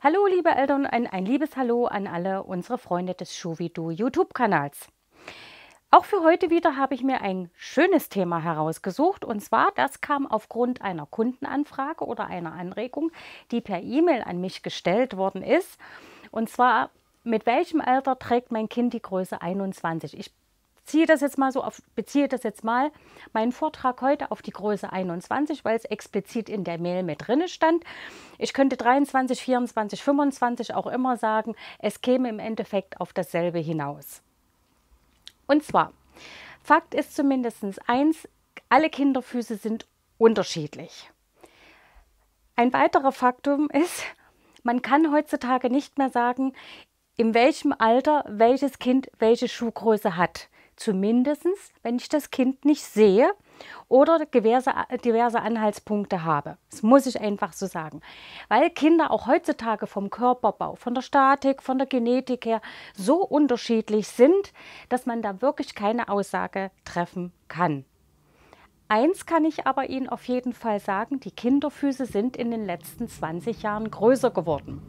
Hallo, liebe Eltern, ein, ein liebes Hallo an alle unsere Freunde des Schuvidu YouTube-Kanals. Auch für heute wieder habe ich mir ein schönes Thema herausgesucht und zwar, das kam aufgrund einer Kundenanfrage oder einer Anregung, die per E-Mail an mich gestellt worden ist. Und zwar, mit welchem Alter trägt mein Kind die Größe 21? Ich ziehe das jetzt mal so auf, beziehe das jetzt mal meinen Vortrag heute auf die Größe 21, weil es explizit in der Mail mit drinne stand. Ich könnte 23, 24, 25 auch immer sagen, es käme im Endeffekt auf dasselbe hinaus. Und zwar, Fakt ist zumindest eins, alle Kinderfüße sind unterschiedlich. Ein weiterer Faktum ist, man kann heutzutage nicht mehr sagen, in welchem Alter welches Kind welche Schuhgröße hat zumindest wenn ich das Kind nicht sehe oder diverse, diverse Anhaltspunkte habe. Das muss ich einfach so sagen. Weil Kinder auch heutzutage vom Körperbau, von der Statik, von der Genetik her so unterschiedlich sind, dass man da wirklich keine Aussage treffen kann. Eins kann ich aber Ihnen auf jeden Fall sagen, die Kinderfüße sind in den letzten 20 Jahren größer geworden.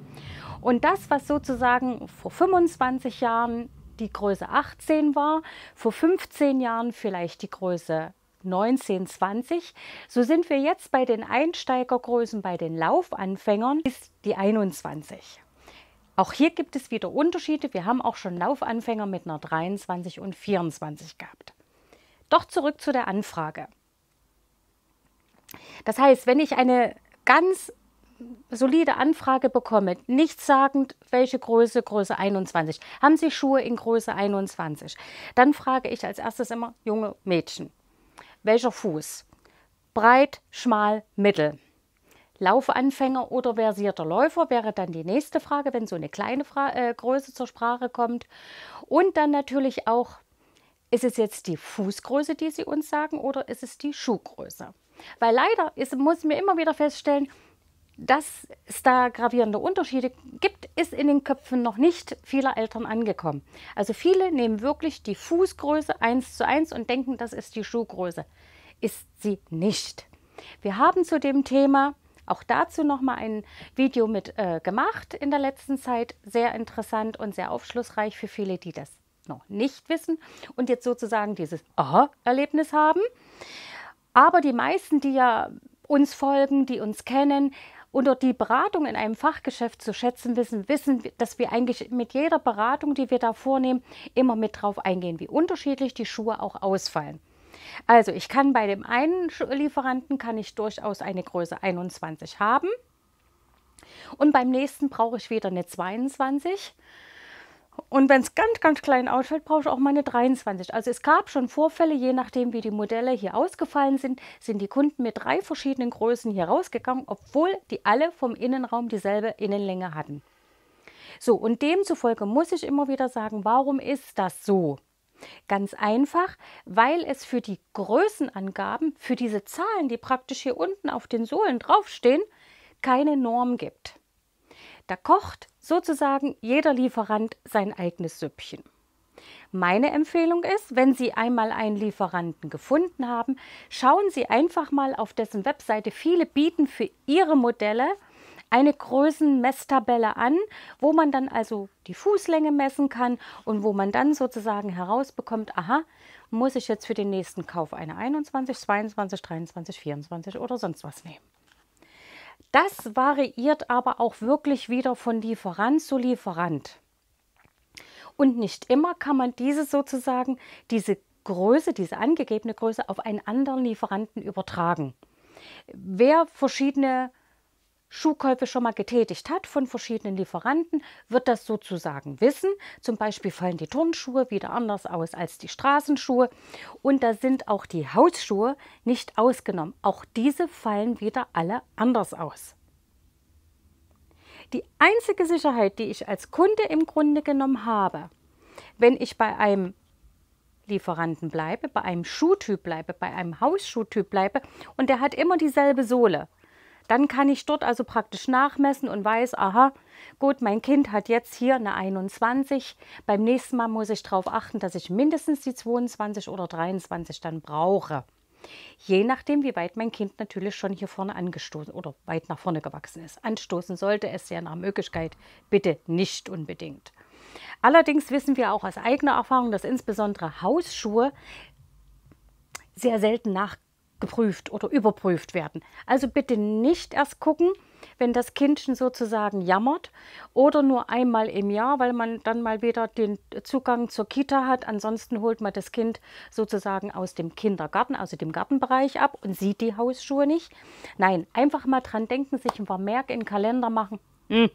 Und das, was sozusagen vor 25 Jahren die Größe 18 war, vor 15 Jahren vielleicht die Größe 19, 20. So sind wir jetzt bei den Einsteigergrößen, bei den Laufanfängern, ist die 21. Auch hier gibt es wieder Unterschiede. Wir haben auch schon Laufanfänger mit einer 23 und 24 gehabt. Doch zurück zu der Anfrage. Das heißt, wenn ich eine ganz solide Anfrage bekomme, nicht sagend, welche Größe, Größe 21. Haben Sie Schuhe in Größe 21? Dann frage ich als erstes immer junge Mädchen. Welcher Fuß? Breit, schmal, mittel. Laufanfänger oder versierter Läufer wäre dann die nächste Frage, wenn so eine kleine Fra äh, Größe zur Sprache kommt. Und dann natürlich auch, ist es jetzt die Fußgröße, die Sie uns sagen, oder ist es die Schuhgröße? Weil leider ist, muss mir immer wieder feststellen, dass es da gravierende Unterschiede gibt, ist in den Köpfen noch nicht vieler Eltern angekommen. Also viele nehmen wirklich die Fußgröße eins zu eins und denken, das ist die Schuhgröße. Ist sie nicht. Wir haben zu dem Thema auch dazu nochmal ein Video mit äh, gemacht in der letzten Zeit. Sehr interessant und sehr aufschlussreich für viele, die das noch nicht wissen und jetzt sozusagen dieses Aha-Erlebnis haben. Aber die meisten, die ja uns folgen, die uns kennen, unter die Beratung in einem Fachgeschäft zu schätzen wissen, wissen, dass wir eigentlich mit jeder Beratung, die wir da vornehmen, immer mit drauf eingehen, wie unterschiedlich die Schuhe auch ausfallen. Also ich kann bei dem einen Lieferanten kann ich durchaus eine Größe 21 haben und beim nächsten brauche ich wieder eine 22 und wenn es ganz, ganz klein ausfällt, brauche ich auch meine 23. Also es gab schon Vorfälle, je nachdem, wie die Modelle hier ausgefallen sind, sind die Kunden mit drei verschiedenen Größen hier rausgegangen, obwohl die alle vom Innenraum dieselbe Innenlänge hatten. So, und demzufolge muss ich immer wieder sagen, warum ist das so? Ganz einfach, weil es für die Größenangaben, für diese Zahlen, die praktisch hier unten auf den Sohlen draufstehen, keine Norm gibt. Da kocht sozusagen jeder Lieferant sein eigenes Süppchen. Meine Empfehlung ist, wenn Sie einmal einen Lieferanten gefunden haben, schauen Sie einfach mal auf dessen Webseite. Viele bieten für Ihre Modelle eine Größenmesstabelle an, wo man dann also die Fußlänge messen kann und wo man dann sozusagen herausbekommt, aha, muss ich jetzt für den nächsten Kauf eine 21, 22, 23, 24 oder sonst was nehmen. Das variiert aber auch wirklich wieder von Lieferant zu Lieferant. Und nicht immer kann man diese sozusagen, diese Größe, diese angegebene Größe auf einen anderen Lieferanten übertragen. Wer verschiedene Schuhkäufe schon mal getätigt hat von verschiedenen Lieferanten, wird das sozusagen wissen. Zum Beispiel fallen die Turnschuhe wieder anders aus als die Straßenschuhe. Und da sind auch die Hausschuhe nicht ausgenommen. Auch diese fallen wieder alle anders aus. Die einzige Sicherheit, die ich als Kunde im Grunde genommen habe, wenn ich bei einem Lieferanten bleibe, bei einem Schuhtyp bleibe, bei einem Hausschuhtyp bleibe und der hat immer dieselbe Sohle, dann kann ich dort also praktisch nachmessen und weiß, aha, gut, mein Kind hat jetzt hier eine 21. Beim nächsten Mal muss ich darauf achten, dass ich mindestens die 22 oder 23 dann brauche. Je nachdem, wie weit mein Kind natürlich schon hier vorne angestoßen oder weit nach vorne gewachsen ist. Anstoßen sollte es ja nach Möglichkeit bitte nicht unbedingt. Allerdings wissen wir auch aus eigener Erfahrung, dass insbesondere Hausschuhe sehr selten nach geprüft oder überprüft werden. Also bitte nicht erst gucken, wenn das Kindchen sozusagen jammert oder nur einmal im Jahr, weil man dann mal wieder den Zugang zur Kita hat. Ansonsten holt man das Kind sozusagen aus dem Kindergarten, also dem Gartenbereich ab und sieht die Hausschuhe nicht. Nein, einfach mal dran denken, sich ein paar Merk in den Kalender machen. Hm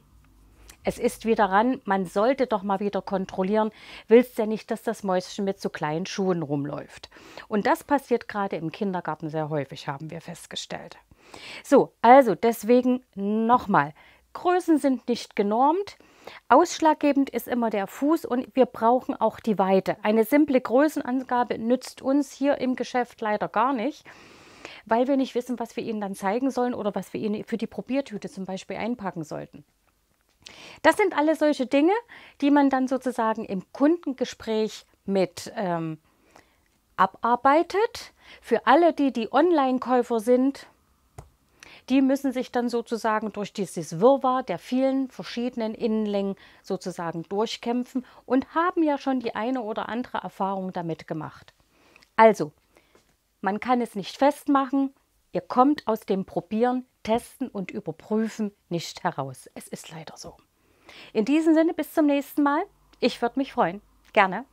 es ist wieder ran, man sollte doch mal wieder kontrollieren, willst ja nicht, dass das Mäuschen mit so kleinen Schuhen rumläuft. Und das passiert gerade im Kindergarten sehr häufig, haben wir festgestellt. So, also deswegen nochmal, Größen sind nicht genormt. Ausschlaggebend ist immer der Fuß und wir brauchen auch die Weite. Eine simple Größenangabe nützt uns hier im Geschäft leider gar nicht, weil wir nicht wissen, was wir ihnen dann zeigen sollen oder was wir ihnen für die Probiertüte zum Beispiel einpacken sollten. Das sind alle solche Dinge, die man dann sozusagen im Kundengespräch mit ähm, abarbeitet. Für alle, die die Online-Käufer sind, die müssen sich dann sozusagen durch dieses Wirrwarr der vielen verschiedenen Innenlängen sozusagen durchkämpfen und haben ja schon die eine oder andere Erfahrung damit gemacht. Also, man kann es nicht festmachen, ihr kommt aus dem Probieren testen und überprüfen nicht heraus. Es ist leider so. In diesem Sinne, bis zum nächsten Mal. Ich würde mich freuen. Gerne.